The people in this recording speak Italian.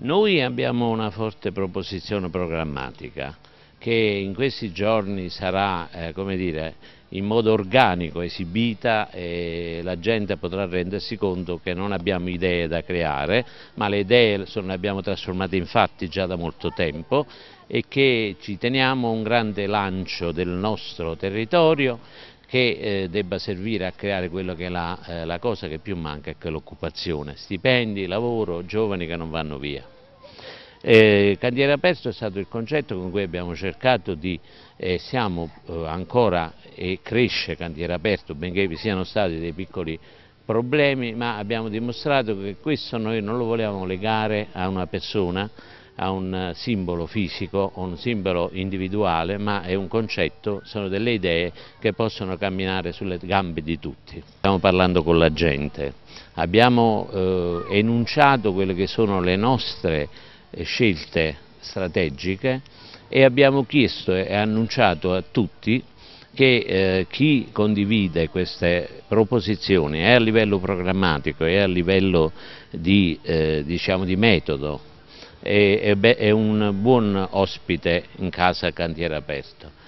Noi abbiamo una forte proposizione programmatica che in questi giorni sarà, eh, come dire, in modo organico esibita e la gente potrà rendersi conto che non abbiamo idee da creare, ma le idee le abbiamo trasformate in fatti già da molto tempo e che ci teniamo un grande lancio del nostro territorio che eh, debba servire a creare quello che è la, eh, la cosa che più manca, che è l'occupazione, stipendi, lavoro, giovani che non vanno via. Eh, cantiere aperto è stato il concetto con cui abbiamo cercato di, eh, siamo eh, ancora e cresce cantiere aperto, benché vi siano stati dei piccoli problemi, ma abbiamo dimostrato che questo noi non lo volevamo legare a una persona, a un eh, simbolo fisico a un simbolo individuale, ma è un concetto, sono delle idee che possono camminare sulle gambe di tutti. Stiamo parlando con la gente, abbiamo eh, enunciato quelle che sono le nostre eh, scelte strategiche e abbiamo chiesto e annunciato a tutti che eh, chi condivide queste proposizioni è a livello programmatico e a livello di, eh, diciamo di metodo è, è, è un buon ospite in casa cantiere aperto.